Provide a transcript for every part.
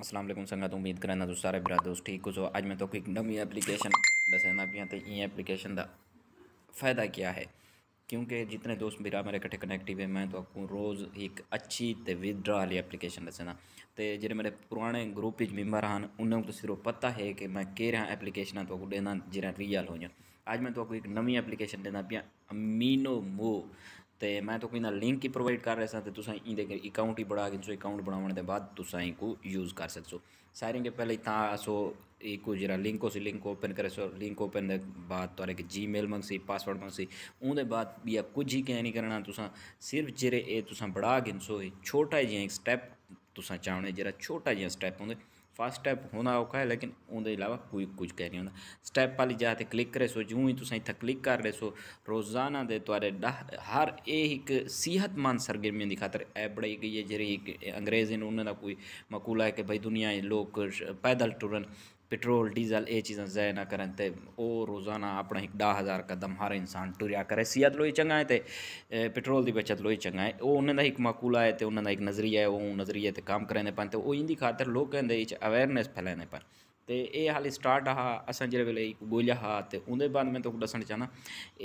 असलम संगत उम्मीद करें तो सारे बरा दोस्त ठीक हो अज तो मैं तो एक नवी एप्लीकेशन दसना हाँ तो ये एप्लीकेशन का फ़ायदा क्या है क्योंकि जितने दोस्त मेरा मेरे कट्ठे कनेक्टिव है मैं तो आपको रोज़ एक अच्छी तो विदड्रा वाली एप्लीकेशन दसना तो जो मेरे पुराने ग्रुप मैंबर हैं उन्होंने तो सिर्फ पता है कि मैं कह एप्लीकेशन तो देना जरा रियल हो जाए आज मैं तो एक नवी एप्लीकेशन देना पी अमीनो मो ਤੇ मैं ਤੁਹਾਨੂੰ ਇਹਦਾ लिंक ही प्रोवाइड कर ਰਿਹਾ ਸਾਂ ਤੇ ਤੁਸੀਂ ਇਹਦੇ ਅਕਾਊਂਟ ਹੀ ਬਣਾ ਕੇ ਜੋ ਅਕਾਊਂਟ ਬਣਾਉਣ यूज ਬਾਅਦ ਤੁਸੀਂ ਇਹਨੂੰ ਯੂਜ਼ ਕਰ ਸਕਦੇ ਹੋ एक जरा लिंक उस लिंक ओपन करे सो लिंक ओपन के बाद तुरे के जी मेल मंगसी पासवर्ड मंगसी उनके बाद या कुछ ही कैं नहीं करना तुसा सिर्फ जेरे ए तुसा बड़ा गिन सो छोटा जहाँ एक स्टैप तुसा चाहने जरा छोटा जहाँ स्टैप होंगे फर्स्ट स्टैप होना औखा है लेकिन उनके अलावा कोई कुछ कह नहीं होंगे स्टैप वाली जगह क्लिक करे सो जूं ही तुम इतना क्लिक कर रहे सो रोज़ाना दे तुरे हर यह एक सेहतमंद सरगर्मियों की खातर ऐ बनाई गई है जी अंग्रेज़ उन्होंने कोई मकूला है कि भाई दुनिया लोग पैदल टुरन पेट्रोल डीज़ल ये चीज़ा जया ना करें ते ओ रोज़ाना अपना एक दह हज़ार क़दम हर इंसान टुरिया करे सिहत लोई है ते पेट्रोल की बचत लोई चंगा है वो उन्हें एक माकूल है तो उन्हनि एक नज़रिया है वो नज़रिए ते काम कराईंदे पे तो उहो खातर लोग लोकें अवेयरनेस फैलाने पर तो एह् हाली स्टार्ट हा अस जो वे गोलिया हा तो उं'दे बाद मैं तुम दस्सना चाहना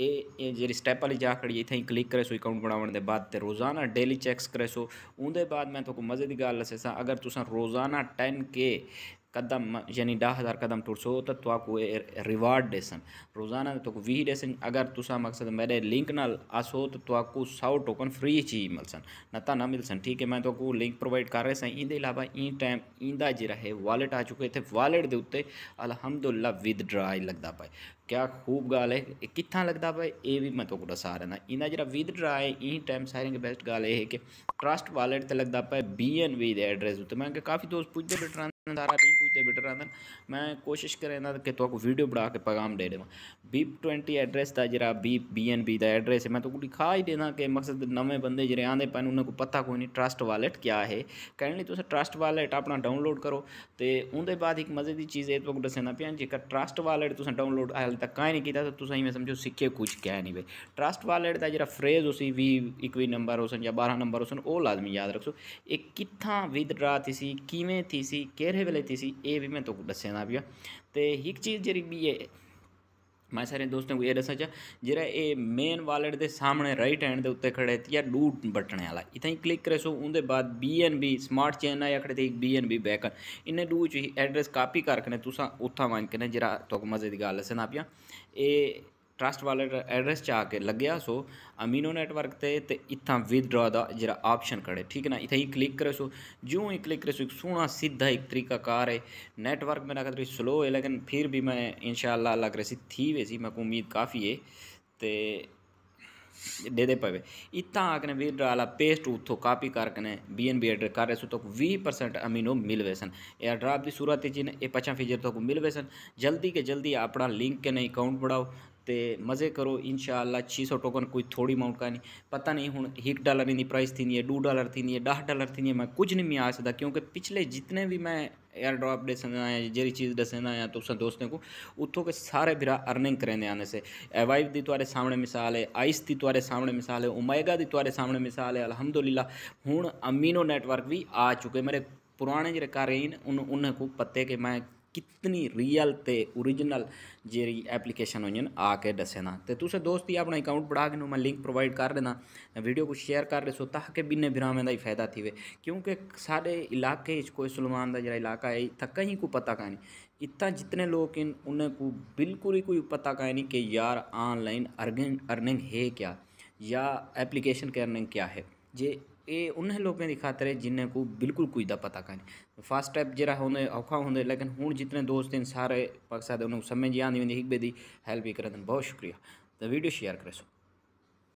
एह् जेह्ड़ी स्टैप वाली जा खड़ी ही क्लिक करे सो अकाउंट बनाने के बाद रोज़ाना डेली चैक्स करे सो उं'दे बाद मैं तुसें मज़े दी गल असें अगर तुम रोज़ाना टेन के कदम यानी दह हज़ार कदम टुड़सो सो तो उहे रिवार्ड ॾेसनि रोज़ाना तो वी ॾेसनि अगर तुसा मकसद मेरे लिंक न आसो तो तव्हांखे तो सौ टोकन फ्री ची मिलसन ना तो ना मिलसन ठीक है मैं तो लिंक प्रोवाइड कर रहे सही इंदे अलावा टाइम इंदा जी रहे वॉलेट आ चुके थे वॉलेट के उत्ते अलहमदुल्ला ही लगता पाए क्या खूब गाल है कितना लगता पाए ये भी मैं तो दसा रहा इंदा जरा विदड्रा है इन टाइम सारे बेस्ट गाल है कि ट्रस्ट वॉलेट से लगता पाए बी एन वी एड्रेस उत्ते मैं काफ़ी दोस्त पूछते बैठा सारा नहीं पूछते बेटर आदन मैं कोशिश करें ना कि तो वीडियो बढ़ा के पैगाम दे देव बीप ट्वेंटी एड्रेस का जरा बीप बी एन बी का एड्रेस है मैं तो लिखा ही देना कि मकसद नवे बंदे जो आते पैन उन्हें को पता कोई नहीं ट्रस्ट वालेट क्या है कहने तुम ट्रस्ट वालेट अपना डाउनलोड करो तो उनके बाद एक मज़े की चीज़ है तो दसना जेकर ट्रस्ट वालेट तुम डाउनलोड हाल तक कहीं नहीं किया तो तुम इवें समझो सीखे कुछ क्या नहीं भाई ट्रस्ट वालेट का जरा फ्रेज उसी भी इकवी नंबर हो सन या बारह नंबर हो सन वो लाजमी याद रखो ये कितना विदड्रा थी सी किवें थी सी ਕਿਹੜੇ ਵੇਲੇ ਤੀ ਸੀ ਇਹ ਵੀ ਮੈਂ ਤੁਹਾਨੂੰ ਦੱਸਿਆ ਨਾ ਵੀ ਤੇ ਇੱਕ ਚੀਜ਼ ਜਿਹੜੀ ਵੀ ਹੈ ਮੈਂ ਸਾਰੇ ਦੋਸਤਾਂ ਨੂੰ ਇਹ ਦੱਸਾਂ ਚਾ ਜਿਹੜਾ ਇਹ ਮੇਨ ਵਾਲਟ ਦੇ ਸਾਹਮਣੇ ਰਾਈਟ ਹੈਂਡ ਦੇ ਉੱਤੇ ਖੜੇ ਤੀ ਆ ਲੂਟ ਬਟਣ ਵਾਲਾ ਇਥੇ ਹੀ ਕਲਿੱਕ ਕਰੇ ਸੋ ਉਹਦੇ ਬਾਅਦ BNB ਸਮਾਰਟ ਚੇਨ ਆ ਖੜੇ ਤੇ ਇੱਕ BNB ਬੈਕ ਇਹਨੇ ਦੂਜੀ ਐਡਰੈਸ ਕਾਪੀ ਕਰਕੇ ਨੇ ਤੁਸੀਂ ਉੱਥਾਂ ਵਾਂਕ ਨੇ ਜਿਹੜਾ ਤੁਹਾਨੂੰ ਮਜ਼ੇ ਦੀ ਗੱਲ ਸੁਣਾ ਪਿਆ ਇਹ ट्रस्ट वाले एड्रेस च आके लगे सो अमीनो नैटवर्क से ਤੇ ਤੇ ਇੱਥਾਂ ਵਿਦਡਰਾ ਦਾ ਜਿਹੜਾ ਆਪਸ਼ਨ ਖੜੇ ਠੀਕ ਹੈ ਨਾ ਇੱਥੇ ਹੀ ਕਲਿੱਕ ਕਰੋ ਸੋ ਜਿਉਂ ਹੀ ਕਲਿੱਕ ਕਰੋ एक ਇੱਕ ਸੋਹਣਾ ਸਿੱਧਾ है नैटवर्क मेरा कदर स्लो है लेकिन फिर भी मैं इंशाल्लाह अल्लाह करे सी थी सी मैं उम्मीद काफ़ी है तो दे दे पवे इतना आकने विदड्रॉ डाला पेस्ट उतो कापी करके बी एन बी एड कर सो तो भी परसेंट अमीनो मिल वे सन या की सूरत जिन ये पचा फीचर तो वे सन जल्दी के जल्दी अपना लिंक के नहीं अकाउंट बढ़ाओ तो मज़े करो इन शाला छः सौ टोकन कोई थोड़ी अमाउंट का नहीं पता नहीं हूँ एक डॉलर इन प्राइस थी डू डॉलर थी डह डॉलर थी मैं कुछ नहीं मैं आ सकता क्योंकि पिछले जितने भी मैं एयर ड्रॉप ॾिसंदा आहियां चीज़ ॾिसंदा आहियां तो उस दोस्तों को उतो के सारे बिरा अर्निंग करेंगे आने से एवाइव की तुरे सामने मिसाल है आइस की तुरे सामने मिसाल है उमेगा की तुरे सामने मिसाल है अलहमदुल्ला हूँ अमीनो नैटवर्क भी आ चुके मेरे पुराने जो कार्य उन को पते के मैं कितनी रियल ते ओरिजिनल जी एप्लीकेशन हो आके दसे ना तो तुसें दोस्त ही अपना अकाउंट बढ़ा के मैं लिंक प्रोवाइड कर देना वीडियो को शेयर कर रहे सो ताकि बिन्ने बिरामें का ही फायदा थी क्योंकि सारे इलाके कोई सलमान का जरा इलाका है इतना कहीं को पता नहीं इतना जितने लोग हैं उन्हें को बिल्कुल ही कोई पता नहीं कि यार ऑनलाइन अर्निंग अर्निंग है क्या या एप्लीकेशन की अर्निंग क्या है जे ये उन्हें लोगों की खातर है जिन्हें को बिल्कुल कुछ का पता काने फर्स्ट स्टैप जरा होने औखा होंगे लेकिन हूँ जितने दोस्त हैं सारे पक सकते उन्होंने समझ आने एक हिक बेदी हेल्प भी कर बहुत शुक्रिया तो वीडियो शेयर करे सो